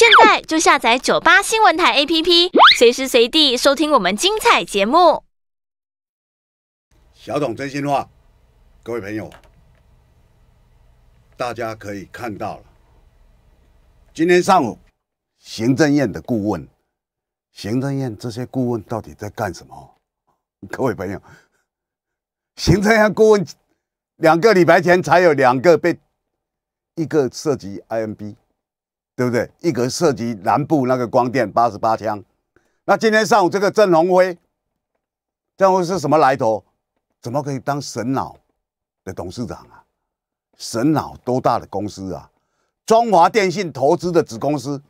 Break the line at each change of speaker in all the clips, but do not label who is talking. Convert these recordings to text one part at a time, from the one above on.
现在就下载九八新闻台 APP，随时随地收听我们精彩节目。小董真心话，各位朋友，大家可以看到了，今天上午行政院的顾问，行政院这些顾问到底在干什么？各位朋友，行政院顾问两个礼拜前才有两个被一个涉及 IMB。对不对？一个涉及南部那个光电八十八枪，那今天上午这个郑鸿辉，郑辉是什么来头？怎么可以当神脑的董事长啊？神脑多大的公司啊？中华电信投资的子公司，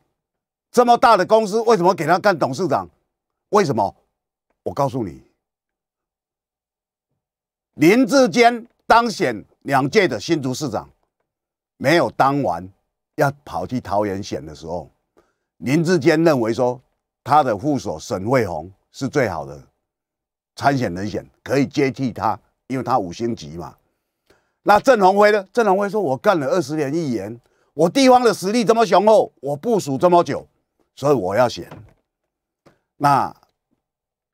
这么大的公司，为什么给他干董事长？为什么？我告诉你，林志坚当选两届的新竹市长，没有当完。要跑去桃园选的时候，林志坚认为说他的副手沈惠宏是最好的参选人选，可以接替他，因为他五星级嘛。那郑鸿辉呢？郑鸿辉说：“我干了二十年议员，我地方的实力这么雄厚，我部署这么久，所以我要选。”那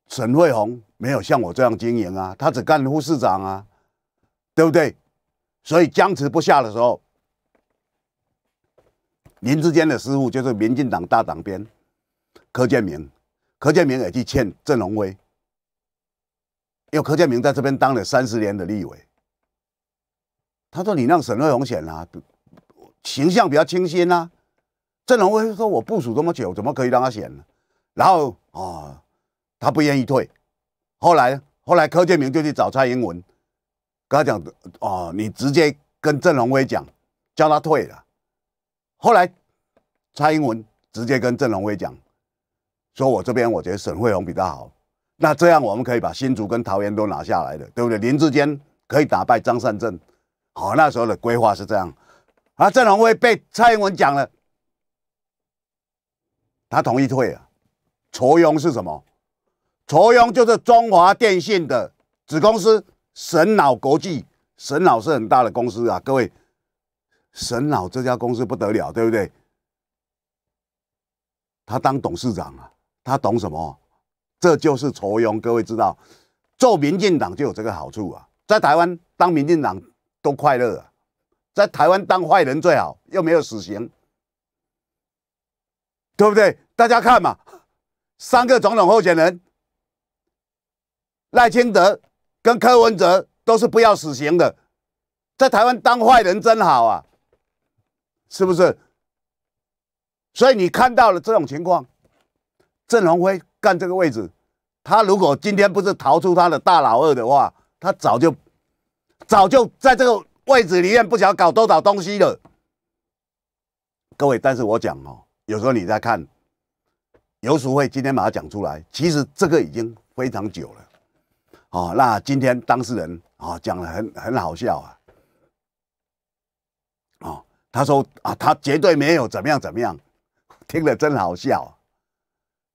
沈惠宏没有像我这样经营啊，他只干了副市长啊，对不对？所以僵持不下的时候。林志坚的师傅就是民进党大党鞭柯建明，柯建明也去劝郑龙威，因为柯建明在这边当了三十年的立委，他说：“你让沈瑞红选啊，形象比较清新啊。郑龙威说：“我部署这么久，怎么可以让他选呢？”然后啊，他不愿意退。后来后来，柯建明就去找蔡英文，跟他讲：“哦，你直接跟郑龙威讲，叫他退了。”后来，蔡英文直接跟郑龙威讲，说我这边我觉得沈惠荣比较好，那这样我们可以把新竹跟桃园都拿下来的，对不对？林志坚可以打败张善政，好，那时候的规划是这样。啊，郑龙威被蔡英文讲了，他同意退啊。筹庸是什么？筹庸就是中华电信的子公司沈脑国际，沈脑是很大的公司啊，各位。沈老这家公司不得了，对不对？他当董事长啊，他懂什么？这就是酬庸，各位知道，做民进党就有这个好处啊。在台湾当民进党都快乐啊，在台湾当坏人最好，又没有死刑，对不对？大家看嘛，三个总统候选人，赖清德跟柯文哲都是不要死刑的，在台湾当坏人真好啊。是不是？所以你看到了这种情况，郑洪辉干这个位置，他如果今天不是逃出他的大老二的话，他早就早就在这个位置里面不想搞多少东西了。各位，但是我讲哦，有时候你在看，游淑会今天把它讲出来，其实这个已经非常久了。哦，那今天当事人啊讲的很很好笑啊。他说啊，他绝对没有怎么样怎么样，听了真好笑。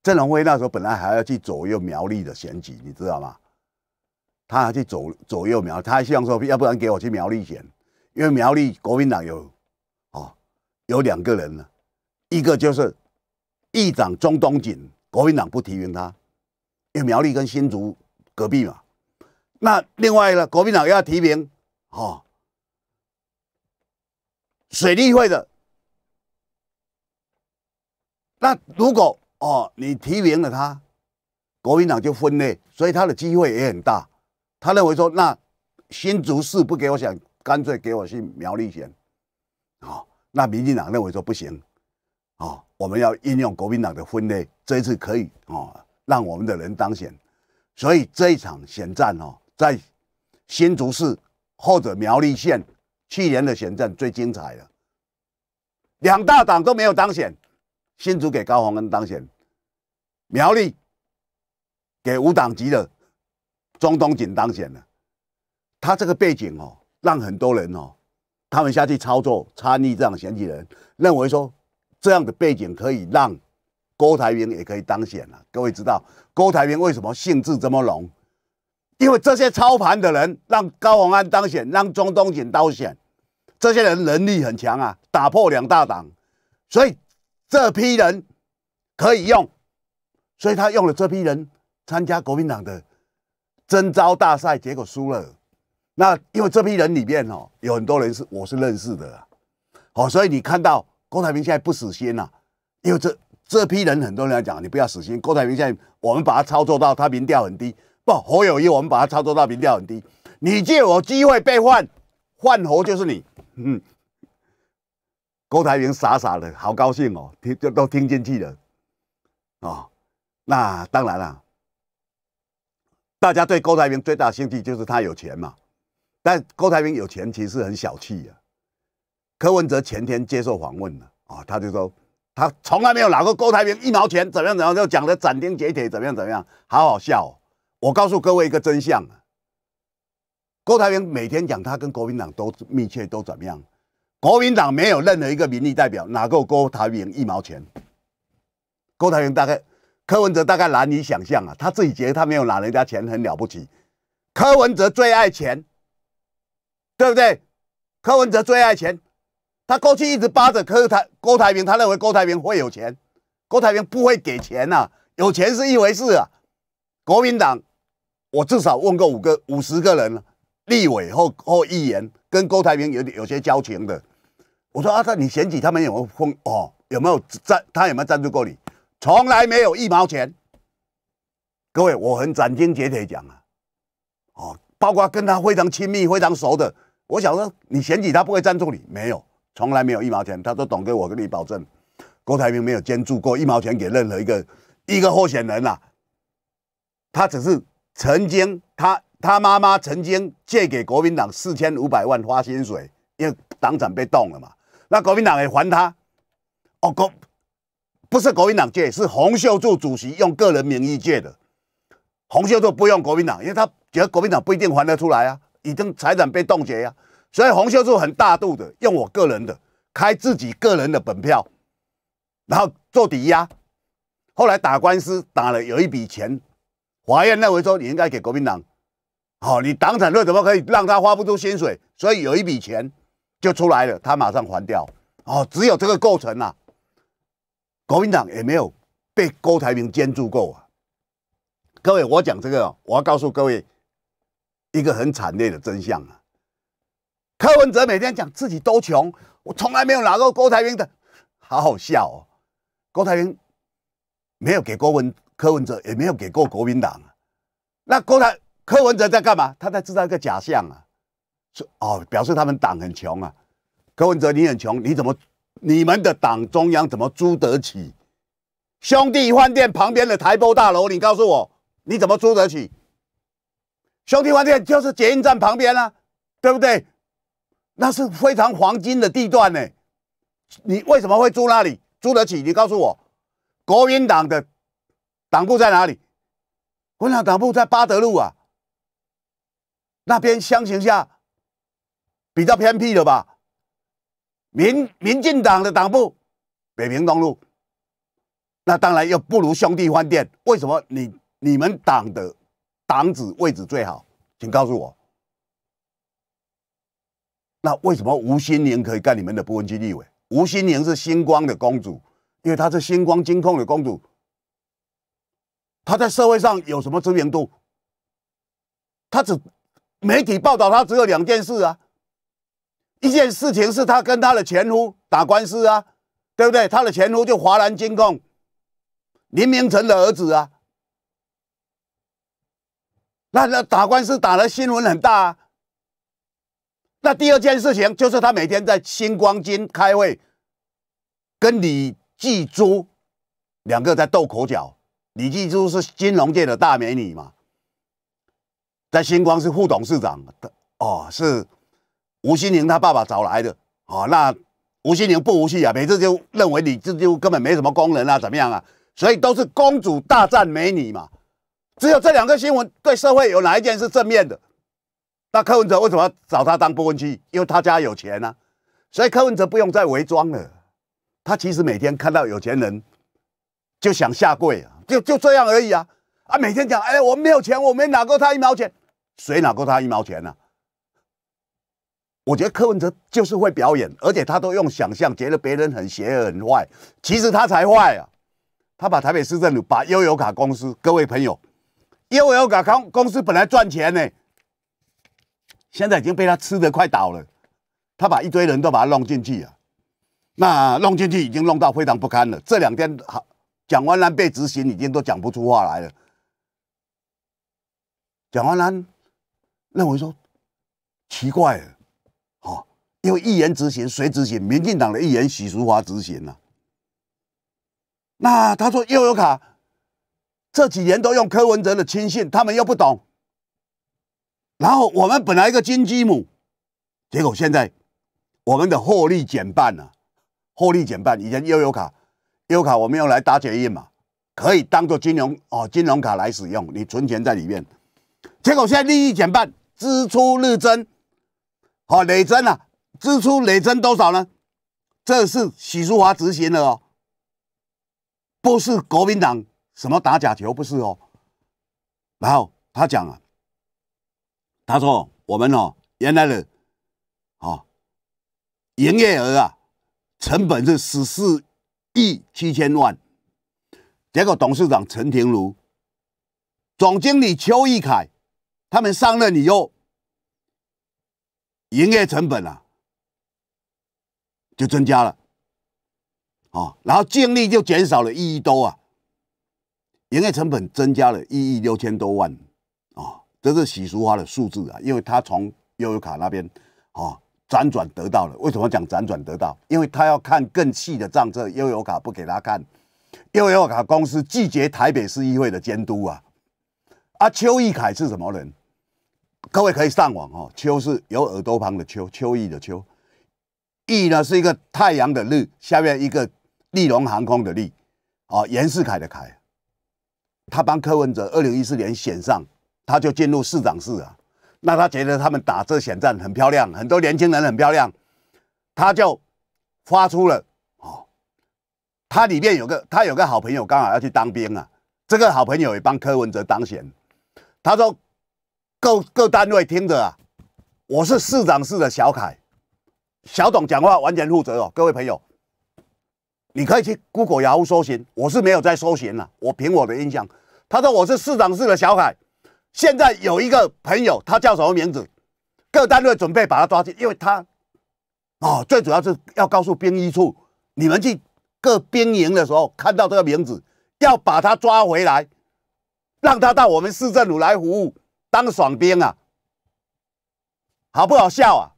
郑龙辉那时候本来还要去左右苗栗的选举，你知道吗？他还去左左右苗，他还希望说，要不然给我去苗栗选，因为苗栗国民党有哦有两个人呢，一个就是议长中东锦，国民党不提名他，因为苗栗跟新竹隔壁嘛。那另外呢，国民党要提名哦。水利会的，那如果哦，你提名了他，国民党就分裂，所以他的机会也很大。他认为说，那新竹市不给我，想干脆给我去苗栗县，哦，那民进党认为说不行，哦，我们要运用国民党的分类，这一次可以哦，让我们的人当选。所以这一场选战哦，在新竹市或者苗栗县去年的选战最精彩了。两大党都没有当选，新竹给高洪恩当选，苗栗给无党籍的中东锦当选了。他这个背景哦，让很多人哦，他们下去操作、参与这样选举人，认为说这样的背景可以让郭台铭也可以当选了。各位知道郭台铭为什么兴致这么浓？因为这些操盘的人让高洪安当选，让中东锦当选。这些人能力很强啊，打破两大党，所以这批人可以用，所以他用了这批人参加国民党的征召大赛，结果输了。那因为这批人里面哦，有很多人是我是认识的啊，哦，所以你看到郭台铭现在不死心呐，因为这这批人很多人来讲你不要死心，郭台铭现在我们把他操作到他民调很低，不侯友谊我们把他操作到民调很低，你借我机会被换，换侯就是你。嗯，郭台铭傻傻的，好高兴哦，听就都听进去了，哦，那当然了，大家对郭台铭最大兴趣就是他有钱嘛。但郭台铭有钱其实很小气呀。柯文哲前天接受访问了，啊，他就说他从来没有拿过郭台铭一毛钱，怎么样怎么样，就讲的斩钉截铁，怎么样怎么样，好好笑。我告诉各位一个真相啊。郭台铭每天讲他跟国民党都密切，都怎么样？国民党没有任何一个民意代表拿过郭台铭一毛钱。郭台铭大概柯文哲大概难以想象啊，他自己觉得他没有拿人家钱很了不起。柯文哲最爱钱，对不对？柯文哲最爱钱，他过去一直扒着柯台郭台铭，他认为郭台铭会有钱，郭台铭不会给钱呐。有钱是一回事啊，国民党，我至少问过五个五十个人了。立委后后议员跟郭台铭有有些交情的，我说啊，他你选举他们有没风哦？有没有赞他有没有赞助过你？从来没有一毛钱。各位，我很斩钉截铁讲啊，哦，包括跟他非常亲密、非常熟的，我想说，你选举他不会赞助你，没有，从来没有一毛钱，他说董哥，我跟你保证，郭台铭没有捐助过一毛钱给任何一个一个候选人呐。他只是曾经他。他妈妈曾经借给国民党四千五百万花薪水，因为党产被冻了嘛。那国民党也还他。哦，国不是国民党借，是洪秀柱主席用个人名义借的。洪秀柱不用国民党，因为他觉得国民党不一定还得出来啊，已经财产被冻结呀。所以洪秀柱很大度的用我个人的，开自己个人的本票，然后做抵押。后来打官司打了有一笔钱，法院认为说你应该给国民党。哦，你党产税怎么可以让他花不出薪水？所以有一笔钱就出来了，他马上还掉。哦，只有这个构成啊。国民党也没有被郭台铭捐助过啊。各位，我讲这个，我要告诉各位一个很惨烈的真相啊。柯文哲每天讲自己都穷，我从来没有拿过郭台铭的，好好笑哦。郭台铭没有给郭文，柯文哲也没有给过国民党。那郭台柯文哲在干嘛？他在制造一个假象啊！哦，表示他们党很穷啊。柯文哲，你很穷，你怎么？你们的党中央怎么租得起兄弟饭店旁边的台胞大楼？你告诉我，你怎么租得起？兄弟饭店就是捷运站旁边啊，对不对？那是非常黄金的地段呢。你为什么会租那里？租得起？你告诉我，国民党的党部在哪里？国民党党部在八德路啊。那边相情下比较偏僻的吧，民民进党的党部北平东路，那当然又不如兄弟饭店。为什么你你们党的党址位置最好？请告诉我。那为什么吴心宁可以干你们的不分区立委？吴心宁是星光的公主，因为她是星光金控的公主，她在社会上有什么知名度？她只。媒体报道他只有两件事啊，一件事情是他跟他的前夫打官司啊，对不对？他的前夫就华南金控林明成的儿子啊，那那打官司打的新闻很大啊。那第二件事情就是他每天在星光金开会，跟李继珠两个在斗口角，李继珠是金融界的大美女嘛。在星光是副董事长的哦，是吴心凌他爸爸找来的哦。那吴心凌不服气啊，每次就认为你自己根本没什么功能啊，怎么样啊？所以都是公主大战美女嘛。只有这两个新闻对社会有哪一件是正面的？那柯文哲为什么要找他当播音器？因为他家有钱啊，所以柯文哲不用再伪装了。他其实每天看到有钱人就想下跪啊，就就这样而已啊啊！每天讲哎，我没有钱，我没拿过他一毛钱。谁哪够他一毛钱呢？我觉得柯文哲就是会表演，而且他都用想象，觉得别人很邪恶、很坏，其实他才坏啊！他把台北市政府、把悠游卡公司各位朋友，悠游卡公公司本来赚钱呢，现在已经被他吃的快倒了。他把一堆人都把他弄进去啊，那弄进去已经弄到非常不堪了。这两天好，蒋万安被执行，已经都讲不出话来了，蒋万安。那我就说奇怪，好，因为一言执行谁执行？民进党的议员许淑华执行了。那他说悠游卡这几年都用柯文哲的亲信，他们又不懂。然后我们本来一个金鸡母，结果现在我们的获利减半了，获利减半。以前悠游卡悠游卡我们用来打结业嘛，可以当做金融哦金融卡来使用，你存钱在里面。结果现在利益减半。支出日增，好累增啊！支出累增多少呢？这是许淑华执行的哦，不是国民党什么打假球，不是哦。然后他讲啊，他说我们哦原来的，啊，营业额啊，成本是十四亿七千万，结果董事长陈庭儒，总经理邱义凯。他们上了，以后，营业成本啊就增加了，哦，然后净利就减少了一亿多啊，营业成本增加了一亿六千多万啊，这是洗数花的数字啊，因为他从悠游卡那边啊辗转得到了，为什么讲辗转得到？因为他要看更细的账册，悠游卡不给他看，悠游卡公司拒绝台北市议会的监督啊，啊，邱义凯是什么人？各位可以上网哦，秋是有耳朵旁的秋，秋意的秋，意呢是一个太阳的日，下面一个利隆航空的利，哦，袁世凯的凯，他帮柯文哲二零一四年选上，他就进入市长室啊，那他觉得他们打这选战很漂亮，很多年轻人很漂亮，他就发出了哦，他里面有个他有个好朋友刚好要去当兵啊，这个好朋友也帮柯文哲当选，他说。各各单位听着啊！我是市长市的小凯，小董讲话完全负责哦。各位朋友，你可以去 Google 雅 a 搜寻，我是没有在搜寻了。我凭我的印象，他说我是市长市的小凯。现在有一个朋友，他叫什么名字？各单位准备把他抓去，因为他哦，最主要是要告诉兵役处，你们去各兵营的时候看到这个名字，要把他抓回来，让他到我们市政府来服务。当爽兵啊，好不好笑啊？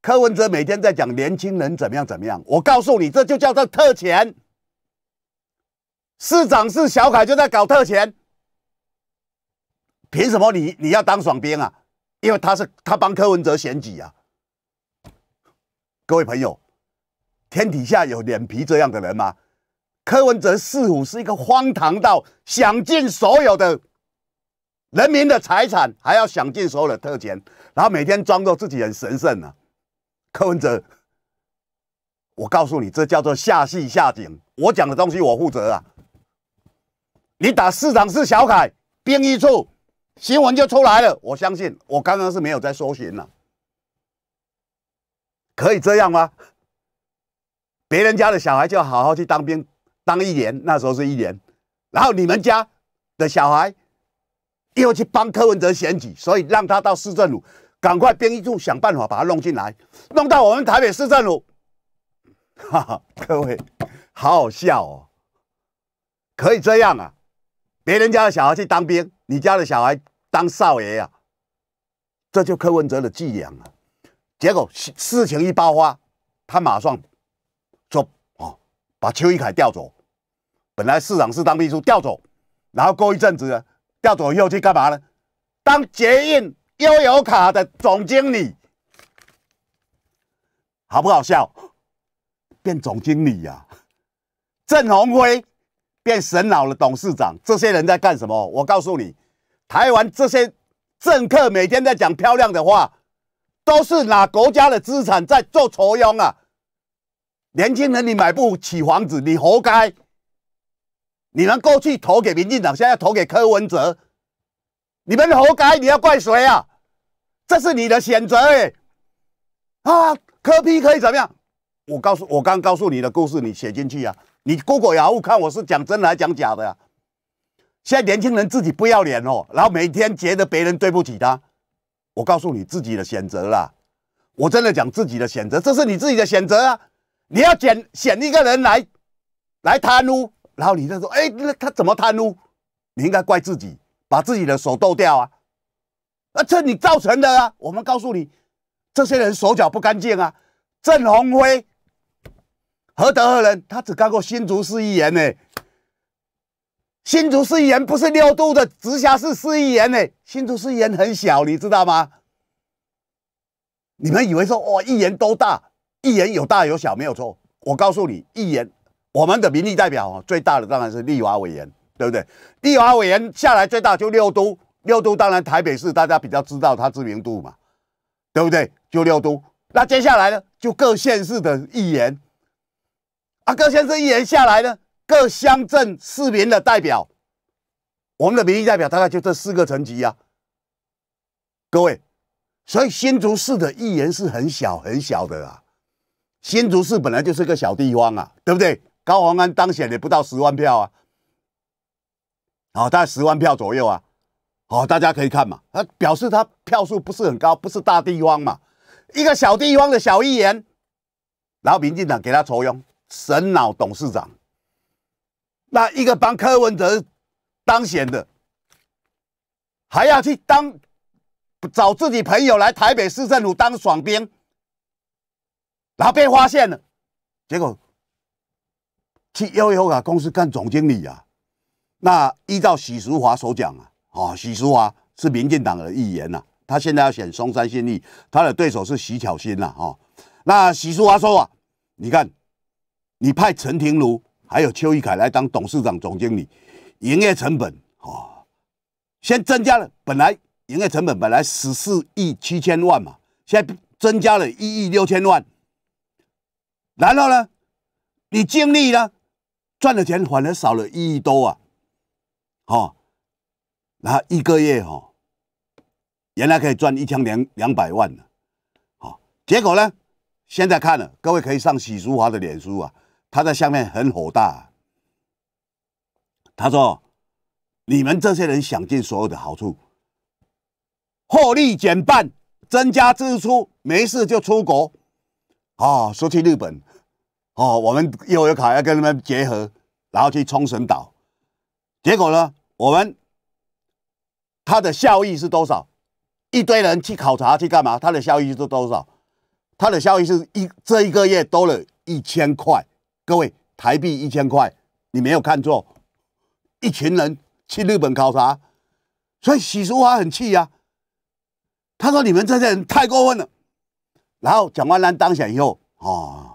柯文哲每天在讲年轻人怎么样怎么样，我告诉你，这就叫做特权。市长是小凯就在搞特权，凭什么你你要当爽兵啊？因为他是他帮柯文哲选举啊？各位朋友，天底下有脸皮这样的人吗？柯文哲似乎是一个荒唐到想尽所有的。人民的财产还要享尽所有的特权，然后每天装作自己很神圣呢，柯文哲，我告诉你，这叫做下戏下井。我讲的东西我负责啊，你打市长是小凯，兵役处新闻就出来了。我相信我刚刚是没有在说闲了，可以这样吗？别人家的小孩就好好去当兵当一年，那时候是一年，然后你们家的小孩。又去帮柯文哲选举，所以让他到市政府赶快编一处想办法把他弄进来，弄到我们台北市政府。哈哈，各位，好好笑哦，可以这样啊？别人家的小孩去当兵，你家的小孩当少爷啊？这就柯文哲的寄养啊！结果事情一爆发，他马上说哦，把邱一凯调走，本来市长是当秘书调走，然后过一阵子。呢。”调左右去干嘛呢？当捷运悠游卡的总经理，好不好笑？变总经理呀？郑鸿辉变沈老的董事长，这些人在干什么？我告诉你，台湾这些政客每天在讲漂亮的话，都是拿国家的资产在做筹佣啊！年轻人，你买不起房子，你活该。你们过去投给民进党，现在投给柯文哲，你们活该！你要怪谁啊？这是你的选择，哎，啊，柯批可以怎么样？我告诉我刚告诉你的故事，你写进去啊！你过过牙雾看我是讲真的还是讲假的呀？现在年轻人自己不要脸哦，然后每天觉得别人对不起他。我告诉你自己的选择啦，我真的讲自己的选择，这是你自己的选择啊！你要选选一个人来来贪污。然后你再说，哎，那他怎么贪污？你应该怪自己，把自己的手剁掉啊！那这你造成的啊！我们告诉你，这些人手脚不干净啊！郑鸿辉何德何能？他只干过新竹市议员呢。新竹市议员不是六都的直辖市市议员呢。新竹市议员很小，你知道吗？你们以为说哦，议员多大？议员有大有小，没有错。我告诉你，议员。我们的民意代表最大的当然是立华委员，对不对？立华委员下来最大就六都，六都当然台北市大家比较知道它知名度嘛，对不对？就六都。那接下来呢，就各县市的议员，啊，各县市议员下来呢，各乡镇市民的代表，我们的民意代表大概就这四个层级呀。各位，所以新竹市的议员是很小很小的啊，新竹市本来就是个小地方啊，对不对？高洪安当选也不到十万票啊，哦，大概十万票左右啊，哦，大家可以看嘛，啊，表示他票数不是很高，不是大地方嘛，一个小地方的小议员，然后民进党给他筹佣省脑董事长，那一个帮柯文哲当选的，还要去当找自己朋友来台北市政府当爽兵，然后被发现了，结果。去优优卡公司干总经理啊？那依照许淑华所讲啊，啊，许淑华是民进党的议员呐，他现在要选松山县议，他的对手是许巧芯呐，哈，那许淑华说啊，你看，你派陈廷儒还有邱贻凯来当董事长总经理，营业成本啊，先增加了，本来营业成本本来十四亿七千万嘛，现在增加了一亿六千万，然后呢，你经力呢？赚的钱反而少了一亿多啊！好，后一个月哦，原来可以赚一千两两百万呢。好，结果呢，现在看了，各位可以上许淑华的脸书啊，他在下面很火大。他说：“你们这些人想尽所有的好处，获利减半，增加支出，没事就出国。”啊，说去日本。哦，我们又有卡要跟他们结合，然后去冲绳岛，结果呢，我们他的效益是多少？一堆人去考察去干嘛？他的效益是多少？他的效益是一这一个月多了一千块，各位台币一千块，你没有看错，一群人去日本考察，所以许淑华很气呀，他说你们这些人太过分了，然后蒋万安当选以后，哦。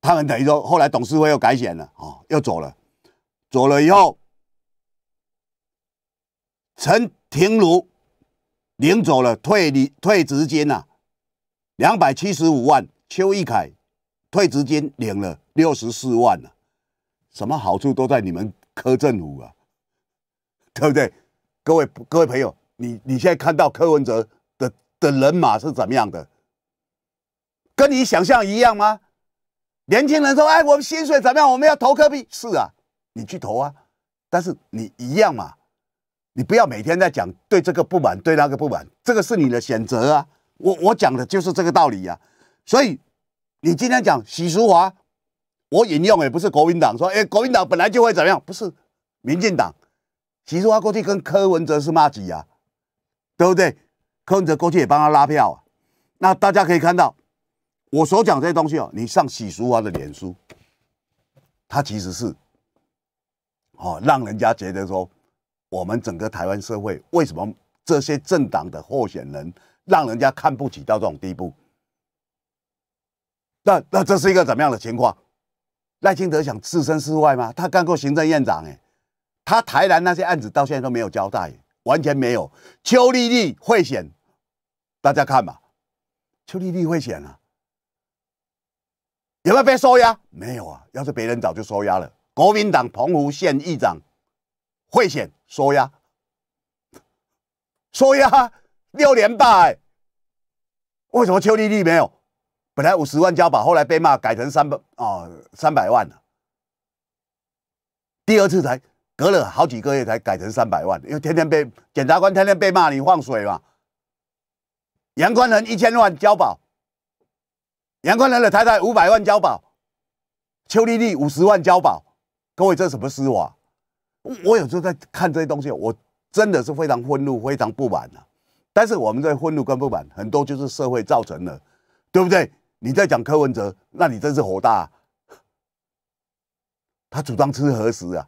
他们等于说，后来董事会又改选了，哦，又走了，走了以后，陈廷儒领走了退离退职金呐，两百七十五万；邱毅凯退职金领了六十四万了，什么好处都在你们柯政府啊，对不对？各位各位朋友，你你现在看到柯文哲的的人马是怎么样的？跟你想象一样吗？年轻人说：“哎，我们薪水怎么样？我们要投科币。”是啊，你去投啊。但是你一样嘛，你不要每天在讲对这个不满，对那个不满。这个是你的选择啊。我我讲的就是这个道理呀。所以你今天讲许淑华，我引用也不是国民党说，哎，国民党本来就会怎么样？不是民进党。许淑华过去跟柯文哲是骂姊呀，对不对？柯文哲过去也帮他拉票啊。那大家可以看到。”我所讲这些东西哦，你上喜淑华的脸书，他其实是，哦，让人家觉得说，我们整个台湾社会为什么这些政党的候选人让人家看不起到这种地步？那那这是一个怎么样的情况？赖清德想置身事外吗？他干过行政院长哎，他台南那些案子到现在都没有交代，完全没有。邱丽丽会选，大家看吧，邱丽丽会选啊。有没有被收押？没有啊！要是别人早就收押了。国民党澎湖县议长会选收押，收押六连败。为什么邱丽丽没有？本来五十万交保，后来被骂改成三百啊三百万了。第二次才隔了好几个月才改成三百万，因为天天被检察官天天被骂你放水嘛。杨光仁一千万交保。杨宽来的太太五百万交保，邱丽丽五十万交保，各位这是什么思维？我有时候在看这些东西，我真的是非常愤怒、非常不满啊！但是我们在愤怒跟不满，很多就是社会造成的，对不对？你在讲柯文哲，那你真是火大！他主张吃核食啊，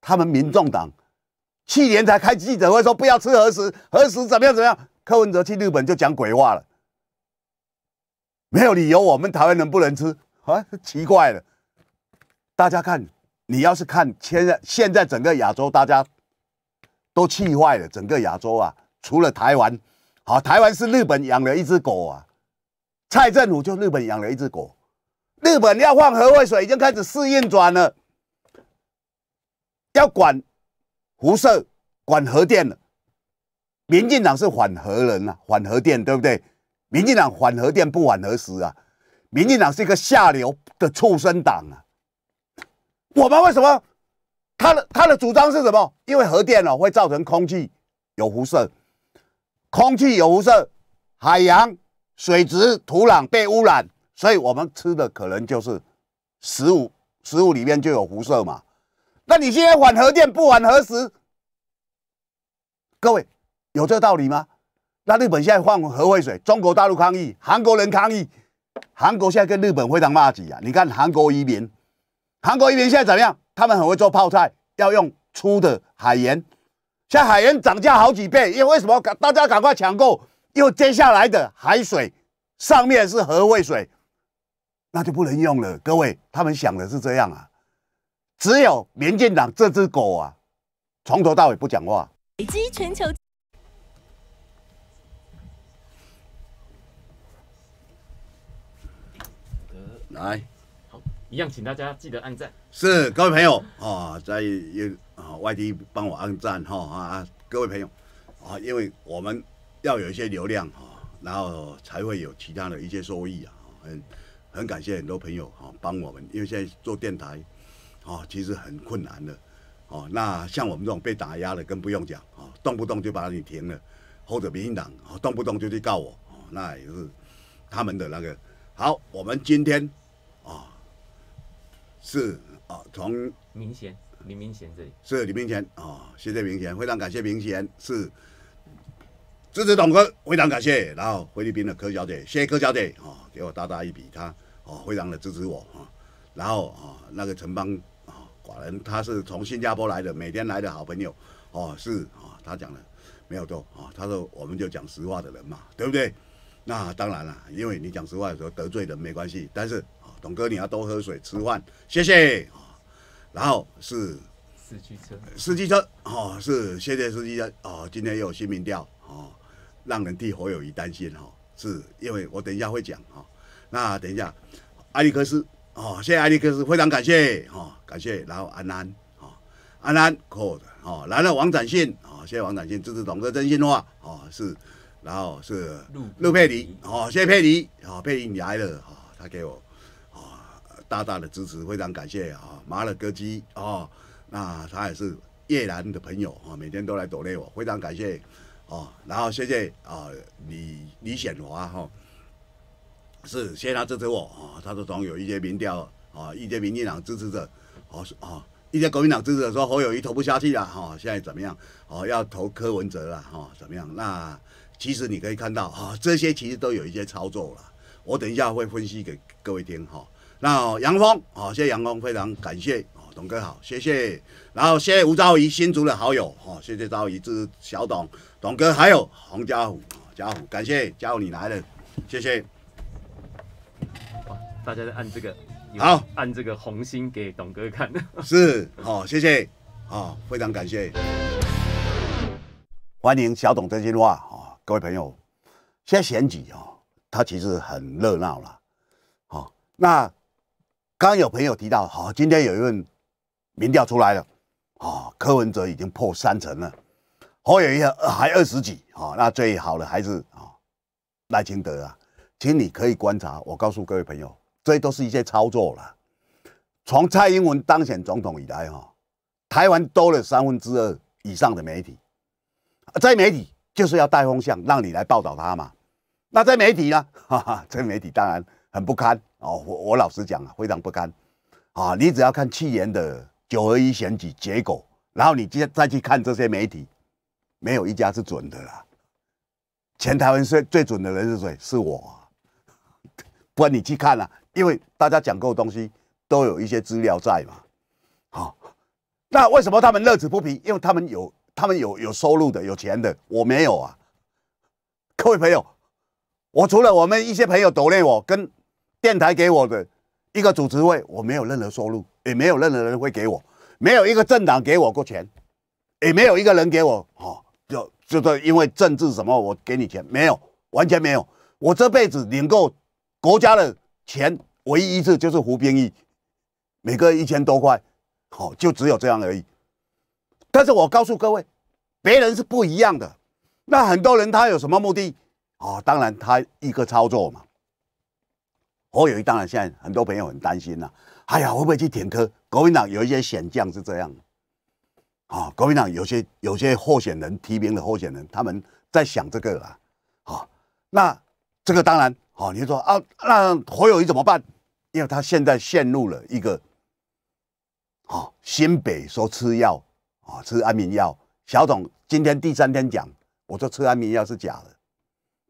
他们民众党去年才开记者会说不要吃核食，核食怎么样怎么样？柯文哲去日本就讲鬼话了。没有理由，我们台湾人不能吃啊！奇怪了，大家看，你要是看现在现在整个亚洲，大家都气坏了。整个亚洲啊，除了台湾，好，台湾是日本养了一只狗啊。蔡政府就日本养了一只狗，日本要放核废水，已经开始试运转了，要管辐射、管核电了。民进党是缓和人啊，缓核电，对不对？民进党缓核电不缓核时啊？民进党是一个下流的畜生党啊！我们为什么？他的他的主张是什么？因为核电哦会造成空气有辐射，空气有辐射，海洋水质、土壤被污染，所以我们吃的可能就是食物，食物里面就有辐射嘛。那你现在缓核电不缓核时？各位有这个道理吗？那日本现在放核废水，中国大陆抗议，韩国人抗议，韩国现在跟日本非常骂街啊！你看韩国移民，韩国移民现在怎么样？他们很会做泡菜，要用粗的海盐，现在海盐涨价好几倍，因为为什么？大家赶快抢购，因接下来的海水上面是核废水，那就不能用了。各位，他们想的是这样啊，只有民进党这只狗啊，从头到尾不讲话。累积全球。来，好，一样，请大家记得按赞。是各位朋友啊，在也啊外地帮我按赞哈啊，各位朋友啊，因为我们要有一些流量哈，然后才会有其他的一些收益啊，很很感谢很多朋友哈，帮我们，因为现在做电台啊，其实很困难的哦。那像我们这种被打压的，更不用讲啊，动不动就把你停了，或者民进党啊，动不动就去告我，那也是他们的那个。好，我们今天。是啊，从明贤，李明贤这里，是李明贤啊，谢谢明贤，非常感谢明贤，是支持董哥，非常感谢，然后菲律宾的柯小姐，谢谢柯小姐啊，给我大大一笔，她哦，非常的支持我啊，然后啊，那个城邦啊，寡人他是从新加坡来的，每天来的好朋友，哦是啊，他讲的没有错啊，他说我们就讲实话的人嘛，对不对？那当然了，因为你讲实话的时候得罪人没关系，但是。董哥，你要多喝水、吃饭，谢谢。然后是司机车，司机车哦，是谢谢司机车哦。今天有新民调哦，让人替侯友谊担心哦，是因为我等一下会讲哦。那等一下，艾利克斯哦，谢谢艾利克斯，非常感谢哦，感谢。然后安安哦，安安 cold 哦，来了王展信哦，谢谢王展信支持董哥真心话哦，是，然后是陆陆佩迪哦，谢谢佩迪哦，佩迪你来了哦，他给我。大大的支持，非常感谢啊！麻辣戈基哦，那他也是叶兰的朋友啊，每天都来躲励我，非常感谢哦。然后谢谢啊李李显华哈，是谢谢他支持我啊，他说总有一些民调啊，一些民进党支持者哦哦，一些国民党支持者说侯友谊投不下去了哈，现在怎么样？哦，要投柯文哲了哈，怎么样？那其实你可以看到啊，这些其实都有一些操作了，我等一下会分析给各位听哈。那杨峰，好，谢谢杨峰，非常感谢，哦，董哥好，谢谢，然后谢谢吴昭仪新竹的好友，哦，谢谢兆仪之小董，董哥还有洪家虎，家虎感谢家虎你来了，谢谢，大家来按这个，好，按这个红心给董哥看，是，好，谢谢，好，非常感谢，欢迎小董真心话，哦，各位朋友，现在选举哦，它其实很热闹了，好，那。刚有朋友提到，好，今天有一份民调出来了，啊，柯文哲已经破三成了，哦，有一个还二十几，啊，那最好的还是啊，赖清德啊。请你可以观察，我告诉各位朋友，这都是一些操作了。从蔡英文当选总统以来，哈，台湾多了三分之二以上的媒体，在媒体就是要带风向，让你来报道他嘛。那在媒体呢？哈哈，在媒体当然。很不堪哦，我我老实讲啊，非常不堪，啊，你只要看去年的九合一选举结果，然后你接再去看这些媒体，没有一家是准的啦。前台湾最最准的人是谁？是我，不然你去看了，因为大家讲过东西都有一些资料在嘛，好，那为什么他们乐此不疲？因为他们有他们有有收入的，有钱的，我没有啊。各位朋友，我除了我们一些朋友抖累我跟。电台给我的一个主持位，我没有任何收入，也没有任何人会给我，没有一个政党给我过钱，也没有一个人给我。哦，就就是因为政治什么，我给你钱，没有，完全没有。我这辈子领够国家的钱，唯一一次就是服兵役，每个月一千多块，好，就只有这样而已。但是我告诉各位，别人是不一样的。那很多人他有什么目的？啊，当然他一个操作嘛。侯友谊当然，现在很多朋友很担心了。哎呀，会不会去填坑？国民党有一些选将是这样啊。国民党有些有些候选人提名的候选人，他们在想这个啊，好，那这个当然好，你就说啊，那侯友谊怎么办？因为他现在陷入了一个啊，新北说吃药啊，吃安眠药。小董今天第三天讲，我说吃安眠药是假的，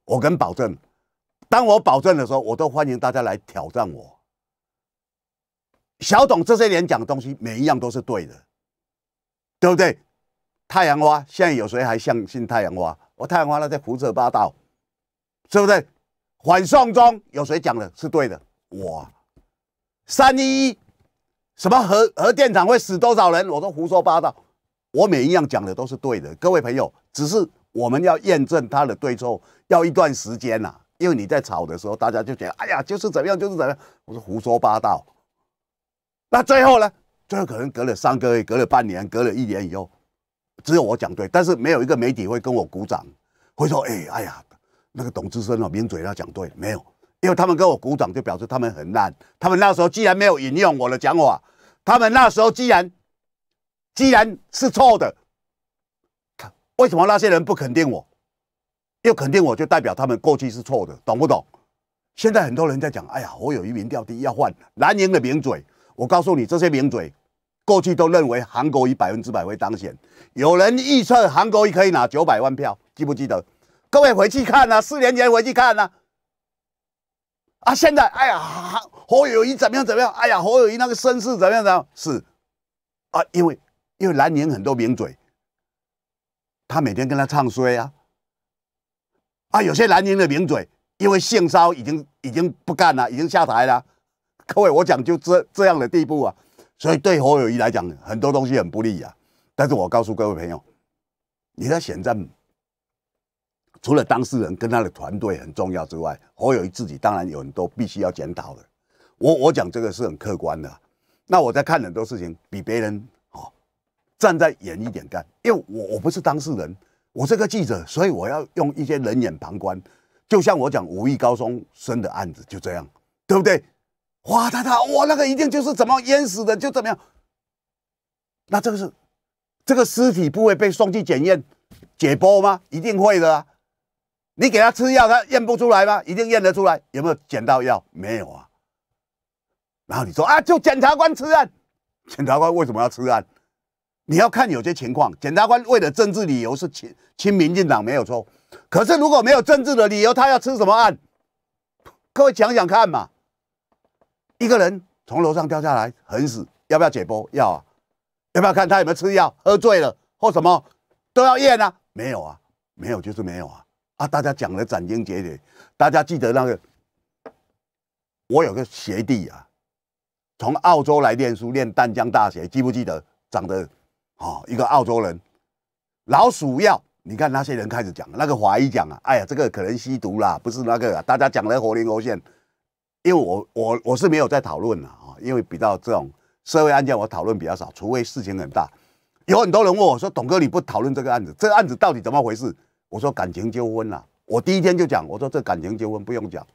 我跟保证。当我保证的时候，我都欢迎大家来挑战我。小董这些年讲的东西，每一样都是对的，对不对？太阳花现在有谁还相信太阳花？我太阳花那在胡扯八道，是不对。反送中有谁讲的是对的？我三一一什么核核电厂会死多少人？我都胡说八道。我每一样讲的都是对的，各位朋友，只是我们要验证他的对错，要一段时间呐。因为你在吵的时候，大家就觉得，哎呀，就是怎么样，就是怎样。我说胡说八道。那最后呢？最后可能隔了三个月，隔了半年，隔了一年以后，只有我讲对，但是没有一个媒体会跟我鼓掌，会说，哎，哎呀，那个董志森哦，抿嘴要讲对没有？因为他们跟我鼓掌，就表示他们很烂。他们那时候既然没有引用我的讲法，他们那时候既然既然是错的，为什么那些人不肯定我？又肯定我就代表他们过去是错的，懂不懂？现在很多人在讲，哎呀，我有一名第低要换蓝营的名嘴。我告诉你，这些名嘴过去都认为韩国瑜百分之百会当选。有人预测韩国瑜可以拿九百万票，记不记得？各位回去看啊，四年前回去看啊。啊，现在哎呀，侯友谊怎么样怎么样？哎呀，侯友谊那个身世怎么样怎么样？是啊，因为因为蓝营很多名嘴，他每天跟他唱衰啊。啊，有些南京的名嘴，因为性骚已经已经不干了，已经下台了。各位，我讲就这这样的地步啊，所以对侯友谊来讲，很多东西很不利啊。但是我告诉各位朋友，你的选战除了当事人跟他的团队很重要之外，侯友谊自己当然有很多必须要检讨的。我我讲这个是很客观的。那我在看很多事情，比别人哦站在远一点看，因为我我不是当事人。我是个记者，所以我要用一些冷眼旁观，就像我讲武艺高中生的案子就这样，对不对？哇，他他哇，那个一定就是怎么淹死的就怎么样。那这个是，这个尸体部位被送去检验解剖吗？一定会的啊。你给他吃药，他验不出来吗？一定验得出来。有没有捡到药？没有啊。然后你说啊，就检察官吃案，检察官为什么要吃案？你要看有些情况，检察官为了政治理由是亲亲民进党没有错，可是如果没有政治的理由，他要吃什么案？各位想想看嘛，一个人从楼上掉下来，横死，要不要解剖？要啊，要不要看他有没有吃药、喝醉了或什么，都要验啊？没有啊，没有就是没有啊！啊，大家讲的斩钉截铁，大家记得那个，我有个学弟啊，从澳洲来念书，念淡江大学，记不记得？长得。哦，一个澳洲人，老鼠药，你看那些人开始讲，那个华裔讲啊，哎呀，这个可能吸毒啦，不是那个，啊，大家讲的活灵活现。因为我我我是没有在讨论了啊，因为比较这种社会案件，我讨论比较少，除非事情很大。有很多人问我说：“董哥，你不讨论这个案子，这个案子到底怎么回事？”我说：“感情纠纷啦。”我第一天就讲，我说这感情纠纷不用讲。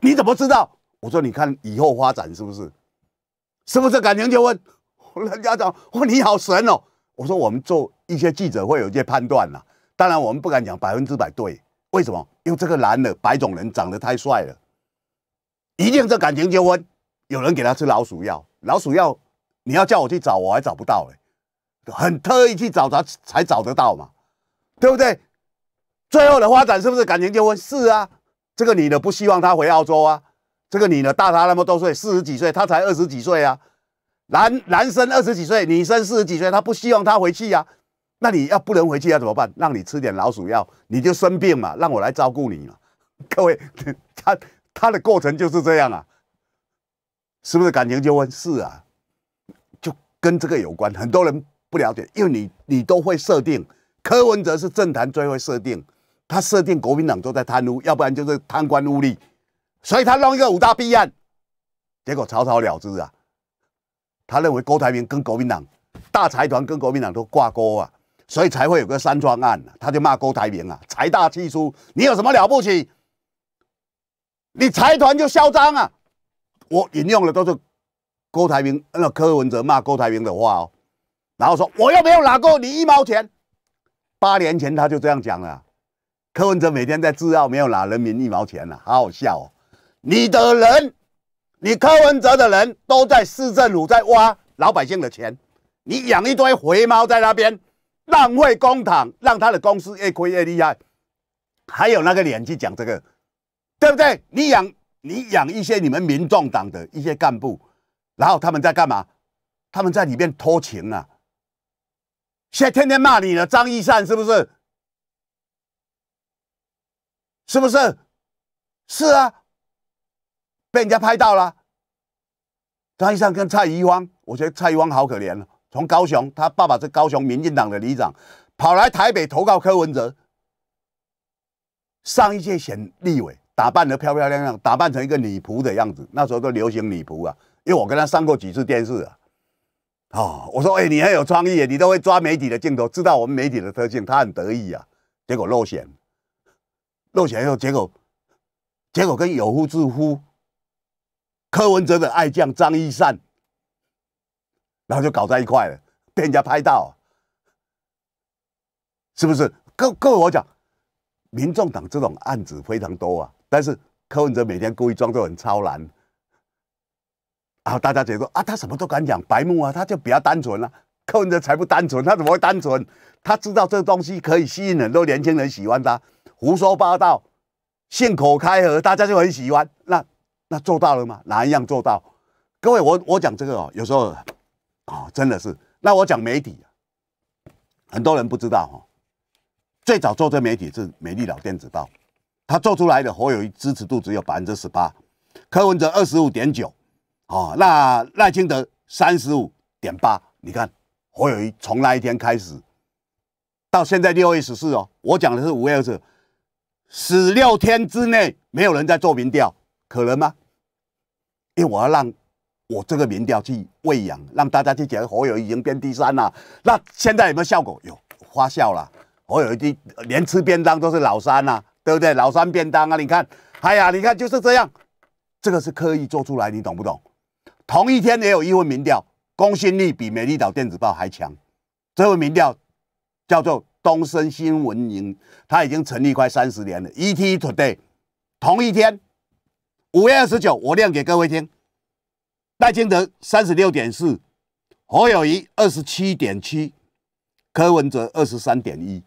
你怎么知道？我说你看以后发展是不是？是不是感情纠纷？人家讲我你好神哦！我说我们做一些记者会有一些判断呐，当然我们不敢讲百分之百对。为什么？因为这个男的白种人长得太帅了，一定这感情纠纷。有人给他吃老鼠药，老鼠药你要叫我去找我还找不到哎，很特意去找他才找得到嘛，对不对？最后的发展是不是感情纠纷？是啊，这个女的不希望他回澳洲啊，这个女的大他那么多岁，四十几岁，他才二十几岁啊。男男生二十几岁，女生四十几岁，他不希望他回去呀。那你要不能回去要怎么办？让你吃点老鼠药，你就生病嘛。让我来照顾你嘛。各位，他他的过程就是这样啊，是不是感情纠纷？是啊，就跟这个有关。很多人不了解，因为你你都会设定，柯文哲是政坛最会设定，他设定国民党都在贪污，要不然就是贪官污吏，所以他弄一个五大弊案，结果草草了之啊。他认为郭台铭跟国民党大财团跟国民党都挂钩啊，所以才会有个山庄案。他就骂郭台铭啊，财大气粗，你有什么了不起？你财团就嚣张啊！我引用的都是郭台铭，那柯文哲骂郭台铭的话哦，然后说我又没有拿过你一毛钱，八年前他就这样讲了。柯文哲每天在自傲，没有拿人民一毛钱啊，好好笑哦！你的人。你柯文哲的人都在市政府在挖老百姓的钱，你养一堆回猫在那边浪费公帑，让他的公司越亏越厉害，还有那个脸去讲这个，对不对？你养你养一些你们民众党的一些干部，然后他们在干嘛？他们在里面偷情啊！现在天天骂你了，张一善是不是？是不是？是啊。被人家拍到了，张一山跟蔡宜芳，我觉得蔡宜芳好可怜了。从高雄，他爸爸是高雄民进党的里长，跑来台北投靠柯文哲。上一届选立委，打扮的漂漂亮亮，打扮成一个女仆的样子。那时候都流行女仆啊，因为我跟他上过几次电视啊。哦，我说哎，你很有创意，你都会抓媒体的镜头，知道我们媒体的特性。他很得意啊，结果落选，落选后结果，结果跟有夫之夫。柯文哲的爱将张一山，然后就搞在一块了，被人家拍到，是不是？各各位我讲，民众党这种案子非常多啊，但是柯文哲每天故意装作很超然，然后大家觉得啊，他什么都敢讲，白目啊，他就比较单纯了。柯文哲才不单纯，他怎么会单纯？他知道这东西可以吸引很多年轻人喜欢他，胡说八道，信口开河，大家就很喜欢那。那做到了吗？哪一样做到？各位，我我讲这个哦，有时候啊，真的是。那我讲媒体，很多人不知道哈。最早做这媒体是《美丽老电子报》，他做出来的侯友谊支持度只有百分之十八，柯文哲二十五点九，哦，那赖清德三十五点八。你看，侯友谊从那一天开始到现在六月十四哦，我讲的是五月二日，十六天之内没有人在做民调，可能吗？因为我要让我这个民调去喂养，让大家去觉得火友已经变第三了。那现在有没有效果？有发酵了，火友已经连吃便当都是老三了，对不对？老三便当啊！你看，哎呀，你看就是这样，这个是刻意做出来，你懂不懂？同一天也有一份民调，公信力比美丽岛电子报还强。这份民调叫做东森新闻营，它已经成立快三十年了。ET Today，同一天。五月二十九，我念给各位听：赖清德三十六点四，侯友谊二十七点七，柯文哲二十三点一。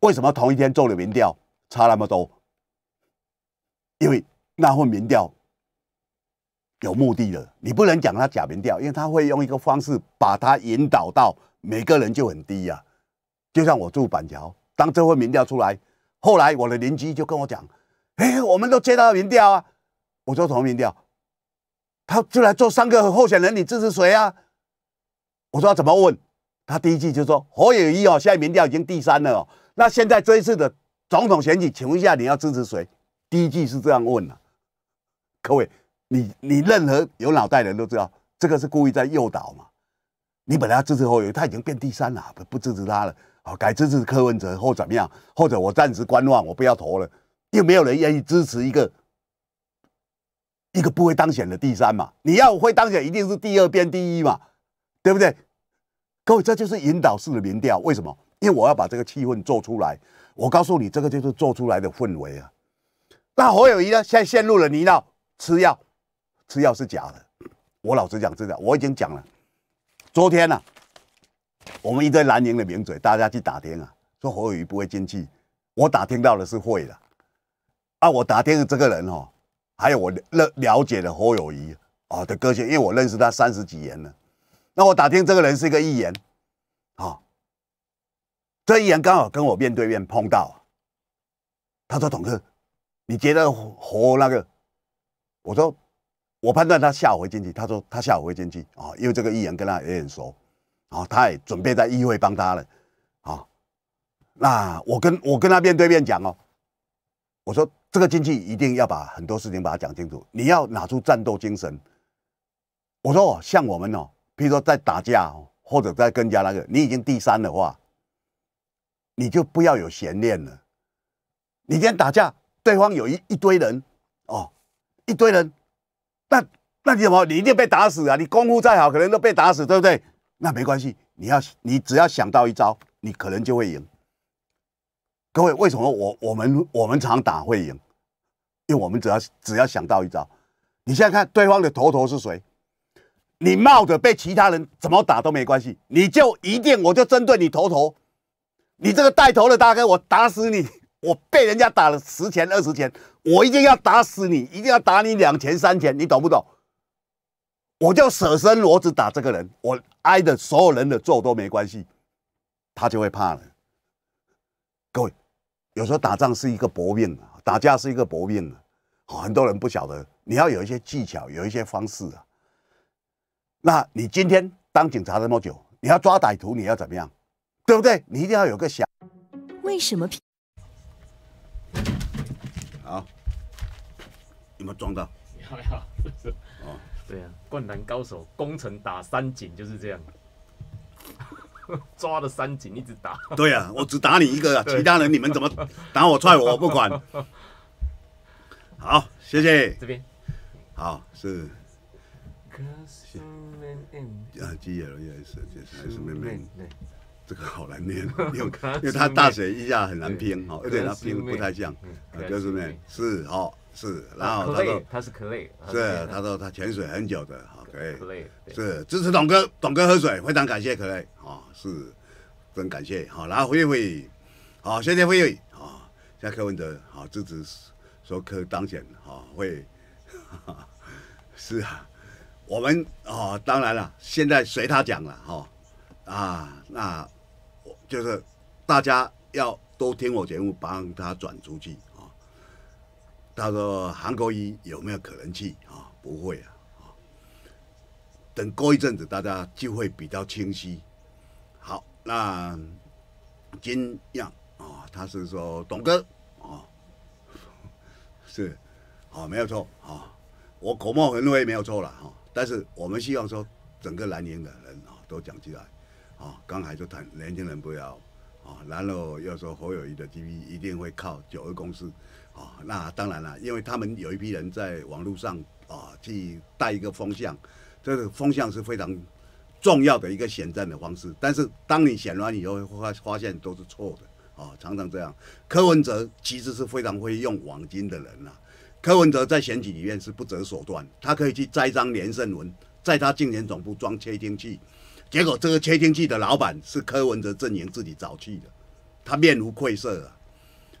为什么同一天做了民调差那么多？因为那份民调有目的的，你不能讲他假民调，因为他会用一个方式把它引导到每个人就很低呀。就像我住板桥，当这份民调出来，后来我的邻居就跟我讲。哎，我们都接到民调啊，我做什么民调？他就来做三个候选人，你支持谁啊？我说怎么问？他第一句就说：“侯友谊哦，现在民调已经第三了哦，那现在这一次的总统选举，请问一下，你要支持谁？”第一句是这样问的。各位，你你任何有脑袋的人都知道，这个是故意在诱导嘛？你本来要支持侯友谊，他已经变第三了，不不支持他了，哦、改支持柯文哲或怎么样，或者我暂时观望，我不要投了。又没有人愿意支持一个一个不会当选的第三嘛？你要会当选，一定是第二变第一嘛，对不对？各位，这就是引导式的民调。为什么？因为我要把这个气氛做出来。我告诉你，这个就是做出来的氛围啊。那侯友谊呢？现在陷入了泥淖。吃药，吃药是假的。我老实讲，真的，我已经讲了。昨天呢，我们一堆蓝营的名嘴，大家去打听啊，说侯友谊不会进去。我打听到的是会的。啊，我打听这个人哦，还有我了了解的侯友谊啊的个性，因为我认识他三十几年了。那我打听这个人是一个议员，啊，这议员刚好跟我面对面碰到。他说：“董哥，你觉得侯那个？”我说：“我判断他下午会进去。”他说：“他下午会进去啊，因为这个议员跟他也很熟，啊，他也准备在议会帮他了。”啊，那我跟我跟他面对面讲哦，我说。这个经济一定要把很多事情把它讲清楚。你要拿出战斗精神。我说，像我们哦，比如说在打架，或者在跟人家那个，你已经第三的话，你就不要有悬念了。你今天打架，对方有一一堆人哦，一堆人，那那你怎么，你一定被打死啊？你功夫再好，可能都被打死，对不对？那没关系，你要你只要想到一招，你可能就会赢。各位，为什么我我们我们常打会赢？因为我们只要只要想到一招。你现在看对方的头头是谁？你冒着被其他人怎么打都没关系，你就一定我就针对你头头，你这个带头的大哥，我打死你！我被人家打了十拳二十拳，我一定要打死你，一定要打你两拳三拳，你懂不懂？我就舍身裸子打这个人，我挨着所有人的揍都没关系，他就会怕了。各位。有时候打仗是一个搏命啊，打架是一个搏命啊，很多人不晓得，你要有一些技巧，有一些方式啊。那你今天当警察这么久，你要抓歹徒，你要怎么样，对不对？你一定要有个想。为什么？好，有没有撞到？没有。哦，对啊，灌篮高手攻城打三井就是这样 抓的三井一直打，对呀，我只打你一个啊，其他人你们怎么打我踹我我不管。好，谢谢。这边，好是。啊，G L E S，就是还是妹妹。这个好难念，因为因为他大写一下很难拼，哦，而且他拼不太像，就是呢，是哦是，然后他说他是可累，是他说他潜水很久的，好可以，是支持董哥，董哥喝水，非常感谢可累，啊，是，真感谢，好，然后会议，好，谢谢会议，啊，现柯文哲，好支持说柯当选，好会，是啊，我们哦当然了，现在随他讲了，哈啊那。就是大家要多听我节目，帮他转出去啊。他说韩国一有没有可能去啊？不会啊。等过一阵子，大家就会比较清晰。好，那金样啊，他是说董哥啊，是啊，没有错啊，我口沫横飞没有错了哈。但是我们希望说，整个蓝营的人啊，都讲起来。哦，刚还就谈年轻人不要，哦，然后要说侯友谊的 TV 一定会靠九二公司，哦，那当然了，因为他们有一批人在网络上啊去带一个风向，这个风向是非常重要的一个选战的方式。但是当你选完以后，会发现都是错的，哦，常常这样。柯文哲其实是非常会用网金的人呐，柯文哲在选举里面是不择手段，他可以去栽赃连胜文，在他竞选总部装窃听器。结果这个窃听器的老板是柯文哲阵营自己找去的，他面如愧色啊，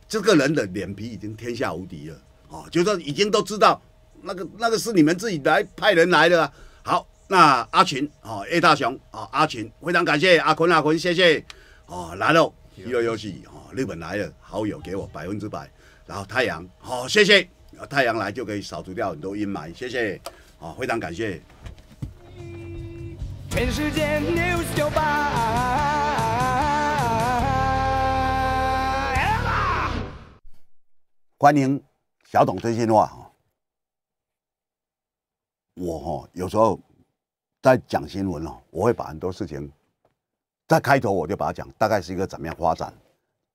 这个人的脸皮已经天下无敌了啊，就说已经都知道，那个那个是你们自己来派人来的。好，那阿群啊，A 大雄啊，阿群非常感谢阿坤阿坤，谢谢哦，来了又又是啊，日本来了好友给我百分之百，然后太阳哦谢谢，太阳来就可以扫除掉很多阴霾，谢谢哦，非常感谢。全世界 news 酒吧，欢迎小董真心话哈！我哈有时候在讲新闻哦，我会把很多事情在开头我就把它讲，大概是一个怎么样发展。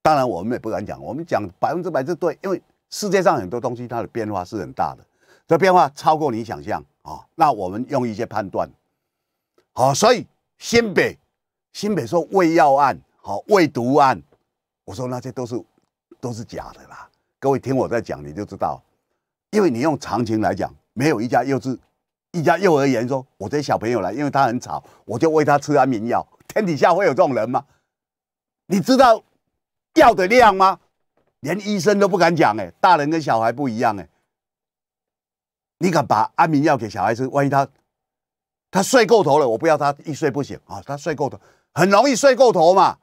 当然我们也不敢讲，我们讲百分之百是对，因为世界上很多东西它的变化是很大的，这变化超过你想象啊！那我们用一些判断。好，所以新北，新北说喂药案，好喂毒案，我说那些都是都是假的啦。各位听我在讲，你就知道，因为你用常情来讲，没有一家幼稚，一家幼儿园说我这小朋友来，因为他很吵，我就喂他吃安眠药。天底下会有这种人吗？你知道药的量吗？连医生都不敢讲，哎，大人跟小孩不一样，哎，你敢把安眠药给小孩吃？万一他？他睡过头了，我不要他一睡不醒啊！他睡过头，很容易睡过头嘛，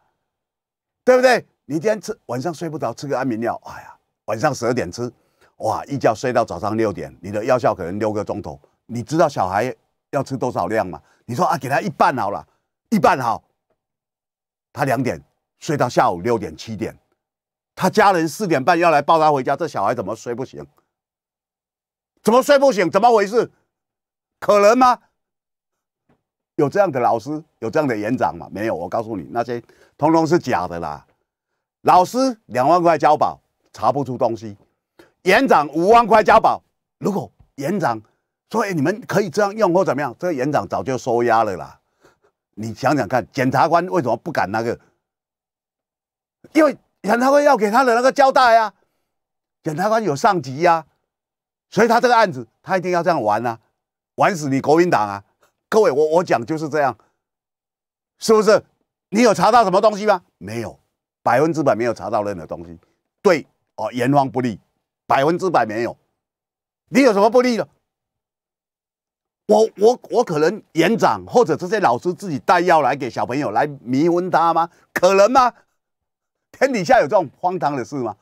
对不对？你今天吃晚上睡不着，吃个安眠药，哎呀，晚上十二点吃，哇，一觉睡到早上六点，你的药效可能六个钟头。你知道小孩要吃多少量吗？你说啊，给他一半好了，一半好，他两点睡到下午六点七点，他家人四点半要来抱他回家，这小孩怎么睡不醒？怎么睡不醒？怎么回事？可能吗？有这样的老师，有这样的园长吗？没有，我告诉你，那些通通是假的啦。老师两万块交保，查不出东西；园长五万块交保，如果园长说：“哎，你们可以这样用或怎么样？”这个园长早就收押了啦。你想想看，检察官为什么不敢那个？因为检察官要给他的那个交代啊，检察官有上级啊，所以他这个案子他一定要这样玩啊，玩死你国民党啊！各位，我我讲就是这样，是不是？你有查到什么东西吗？没有，百分之百没有查到任何东西。对，哦，炎黄不利，百分之百没有。你有什么不利的？我我我可能炎长，或者这些老师自己带药来给小朋友来迷昏他吗？可能吗？天底下有这种荒唐的事吗？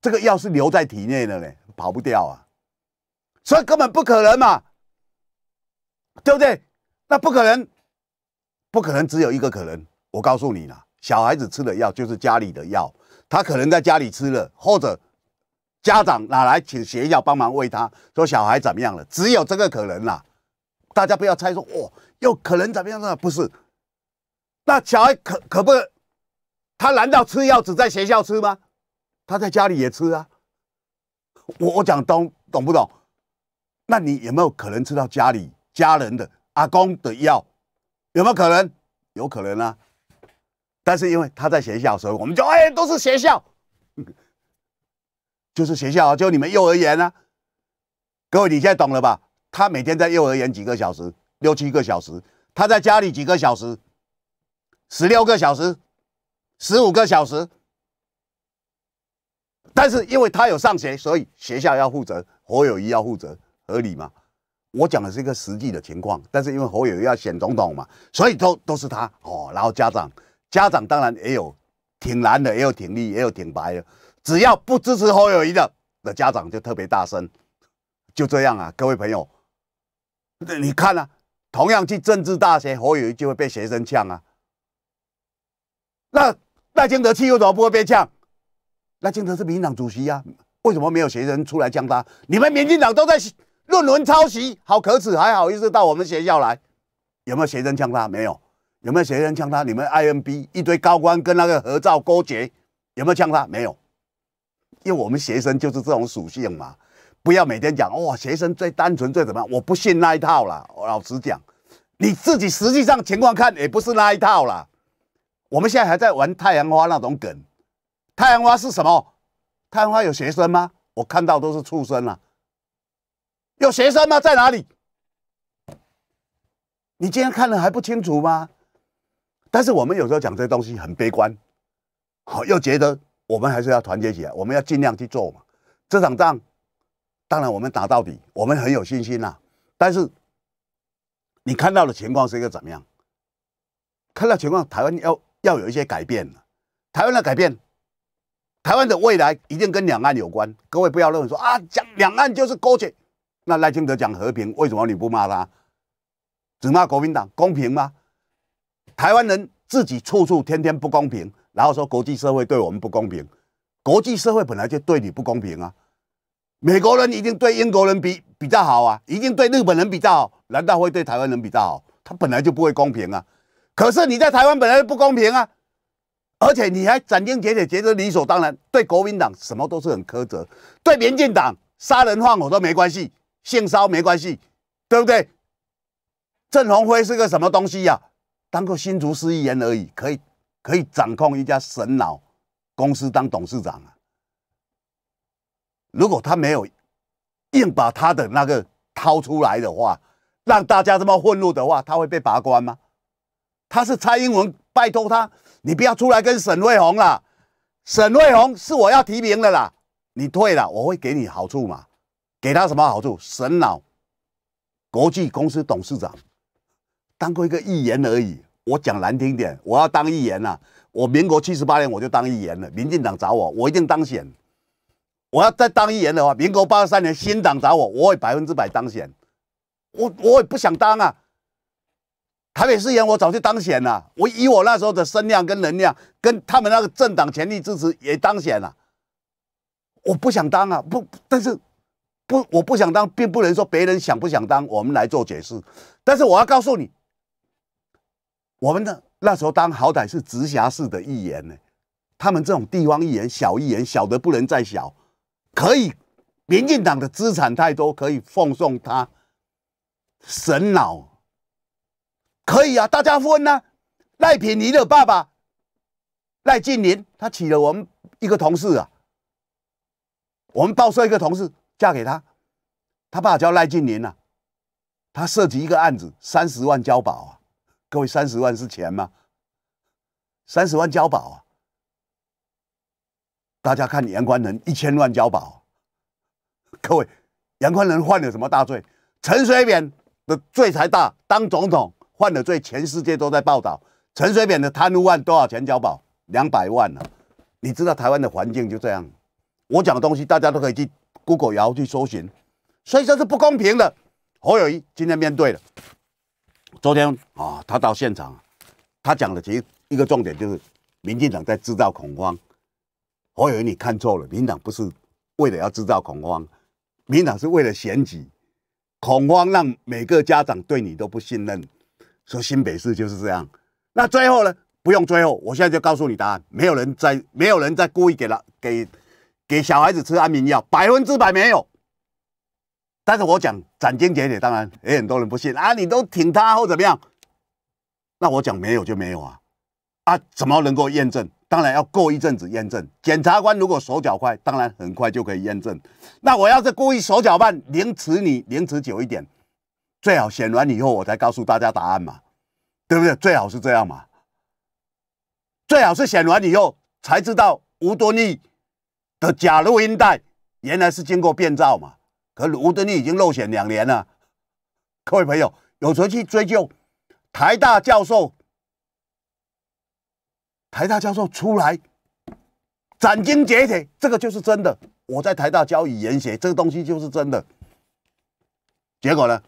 这个药是留在体内的嘞，跑不掉啊，所以根本不可能嘛，对不对？那不可能，不可能只有一个可能。我告诉你啦，小孩子吃的药就是家里的药，他可能在家里吃了，或者家长哪来请学校帮忙喂他？说小孩怎么样了？只有这个可能啦。大家不要猜说哦，又可能怎么样呢？不是，那小孩可可不，他难道吃药只在学校吃吗？他在家里也吃啊。我我讲懂懂不懂？那你有没有可能吃到家里家人的？阿公的药有没有可能？有可能啊！但是因为他在学校的时候，我们就哎都是学校，就是学校，就你们幼儿园啊。各位，你现在懂了吧？他每天在幼儿园几个小时，六七个小时；他在家里几个小时，十六个小时，十五个小时。但是因为他有上学，所以学校要负责，我有谊要负责，合理吗？我讲的是一个实际的情况，但是因为侯友宜要选总统嘛，所以都都是他哦。然后家长，家长当然也有挺蓝的，也有挺绿，也有挺白的。只要不支持侯友宜的的家长就特别大声，就这样啊，各位朋友，你看啊，同样去政治大学，侯友宜就会被学生呛啊。那赖清德气又怎么不会被呛？赖清德是民进党主席呀，为什么没有学生出来呛他？你们民进党都在论文抄袭好可耻，还好意思到我们学校来？有没有学生枪他？没有。有没有学生枪他？你们 I N B 一堆高官跟那个合照勾结，有没有枪他？没有。因为我们学生就是这种属性嘛。不要每天讲哇，学生最单纯最怎么样？我不信那一套啦。我老实讲，你自己实际上情况看也不是那一套啦。我们现在还在玩太阳花那种梗。太阳花是什么？太阳花有学生吗？我看到都是畜生了。有学生吗？在哪里？你今天看了还不清楚吗？但是我们有时候讲这东西很悲观，好，又觉得我们还是要团结起来，我们要尽量去做嘛。这场仗，当然我们打到底，我们很有信心啦。但是你看到的情况是一个怎么样？看到情况，台湾要要有一些改变了。台湾的改变，台湾的未来一定跟两岸有关。各位不要认为说啊，讲两岸就是勾结。那赖清德讲和平，为什么你不骂他？只骂国民党公平吗？台湾人自己处处天天不公平，然后说国际社会对我们不公平。国际社会本来就对你不公平啊！美国人一定对英国人比比较好啊，一定对日本人比较好，难道会对台湾人比较好？他本来就不会公平啊！可是你在台湾本来就不公平啊！而且你还斩钉截铁觉得理所当然，对国民党什么都是很苛责，对民进党杀人放火都没关系。性骚没关系，对不对？郑鸿辉是个什么东西呀？当个新竹市议员而已，可以可以掌控一家神老公司当董事长啊。如果他没有硬把他的那个掏出来的话，让大家这么愤怒的话，他会被拔关吗？他是蔡英文拜托他，你不要出来跟沈卫红了。沈卫红是我要提名的啦，你退了我会给你好处嘛。给他什么好处？神老，国际公司董事长，当过一个议员而已。我讲难听点，我要当议员啊！我民国七十八年我就当议员了。民进党找我，我一定当选。我要再当议员的话，民国八三年新党找我，我也百分之百当选。我我也不想当啊！台北市议员我早就当选了。我以我那时候的声量跟能量，跟他们那个政党全力支持，也当选了。我不想当啊！不，但是。不，我不想当，并不能说别人想不想当，我们来做解释。但是我要告诉你，我们的那时候当好歹是直辖市的议员呢。他们这种地方议员，小议员小的不能再小，可以民进党的资产太多，可以奉送他神脑，可以啊。大家分恩呢？赖品尼的爸爸赖进林，他娶了我们一个同事啊，我们报社一个同事。嫁给他，他爸叫赖进林啊，他涉及一个案子，三十万交保啊。各位，三十万是钱吗？三十万交保啊。大家看杨坤仁一千万交保。各位，杨坤仁犯了什么大罪？陈水扁的罪才大，当总统犯了罪，全世界都在报道。陈水扁的贪污案多少钱交保？两百万了。你知道台湾的环境就这样。我讲东西，大家都可以去。Google 也要去搜寻，所以这是不公平的。侯友谊今天面对了，昨天啊，他到现场，他讲的其实一个重点就是，民进党在制造恐慌。侯友谊，你看错了，民党不是为了要制造恐慌，民党是为了选举。恐慌让每个家长对你都不信任，说新北市就是这样。那最后呢？不用最后，我现在就告诉你答案，没有人在，没有人在故意给他给。给小孩子吃安眠药，百分之百没有。但是我讲斩钉截铁，当然也很多人不信啊！你都挺他或怎么样？那我讲没有就没有啊！啊，怎么能够验证？当然要过一阵子验证。检察官如果手脚快，当然很快就可以验证。那我要是故意手脚慢，凌迟你凌迟久一点，最好选完以后我才告诉大家答案嘛，对不对？最好是这样嘛，最好是选完以后才知道无多逆。的假录音带原来是经过变造嘛？可吴敦义已经漏选两年了，各位朋友有谁去追究台大教授？台大教授出来斩钉截铁，这个就是真的。我在台大教语言学，这个东西就是真的。结果呢，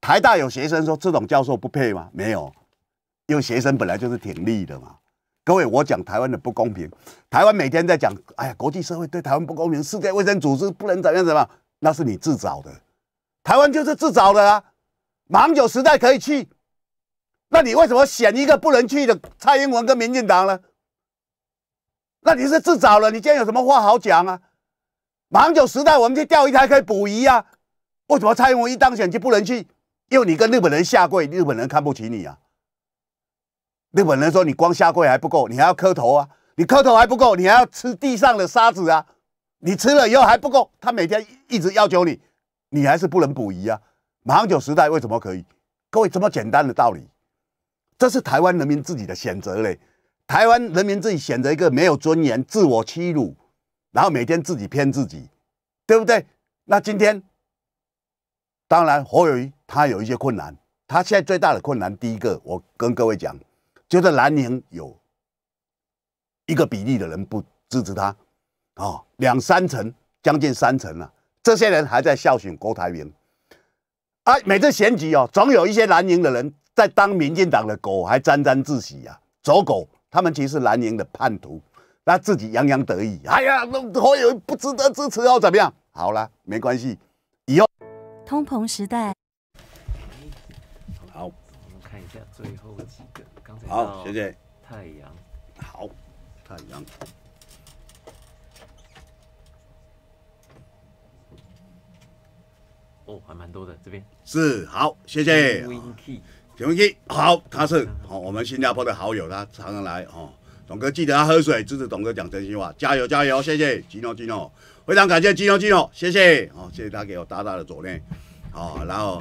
台大有学生说这种教授不配吗？没有，因为学生本来就是挺利的嘛。各位，我讲台湾的不公平。台湾每天在讲，哎呀，国际社会对台湾不公平，世界卫生组织不能怎样怎么，那是你自找的。台湾就是自找的啊。英九时代可以去，那你为什么选一个不能去的蔡英文跟民进党呢？那你是自找的，你今天有什么话好讲啊？英九时代我们去钓鱼台可以捕鱼啊，为什么蔡英文一当选就不能去？因为你跟日本人下跪，日本人看不起你啊。日本人说：“你光下跪还不够，你还要磕头啊！你磕头还不够，你还要吃地上的沙子啊！你吃了以后还不够，他每天一直要求你，你还是不能捕鱼啊！马英九时代为什么可以？各位这么简单的道理，这是台湾人民自己的选择嘞！台湾人民自己选择一个没有尊严、自我欺辱，然后每天自己骗自己，对不对？那今天，当然侯友谊他有一些困难，他现在最大的困难，第一个我跟各位讲。”觉得蓝营有一个比例的人不支持他，啊，两三成，将近三成了。这些人还在笑犬郭台铭，哎，每次选举哦，总有一些蓝营的人在当民进党的狗，还沾沾自喜呀，走狗。他们其实蓝营的叛徒，那自己洋洋得意。哎呀，那我有不值得支持哦，怎么样？好了，没关系，以后通膨时代，好，我们看一下最后几个。好，谢谢。太阳。好，太阳。哦，还蛮多的这边。是，好，谢谢。w i 好，他是哦，我们新加坡的好友，他常常来哦。董哥记得他喝水，支持董哥讲真心话，加油加油，谢谢吉诺吉诺，非常感谢吉诺金牛，谢谢哦，谢谢他给我大大的左脸，哦，然后。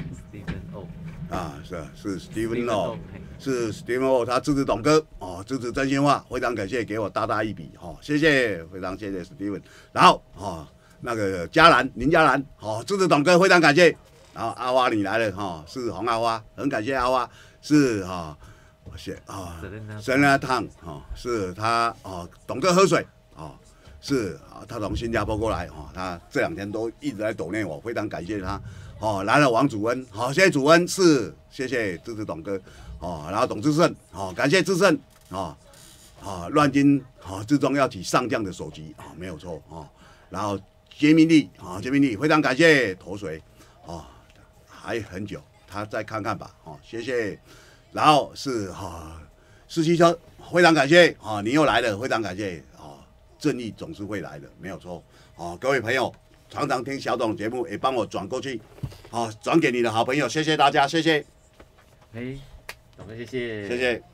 啊，是是 Steven 哦，是 Steven 哦，他支持董哥哦，支持真心话，非常感谢给我大大一笔哈，谢谢，非常谢谢 Steven。然后哦，那个佳兰林佳兰哦，支持董哥，非常感谢。然后阿花你来了哈，是黄阿花，很感谢阿花，是哈，谢啊，神阿汤哦，是他哦，董哥喝水哦，是啊，他从新加坡过来哦，他这两天都一直在抖念我，非常感谢他。哦，来了王祖恩，好，谢谢祖恩，是，谢谢支持董哥，哦，然后董志胜，哦，感谢志胜，哦，哦，乱金，哦，志中要取上将的首级，哦，没有错，哦，然后杰明利，哦，杰明利，非常感谢，投水，哦，还很久，他再看看吧，哦，谢谢，然后是哈，司机车，非常感谢，哦，你又来了，非常感谢，哦，正义总是会来的，没有错，哦，各位朋友。常常听小董节目，也帮我转过去，好转给你的好朋友，谢谢大家，谢谢。哎，大哥，谢谢，谢谢。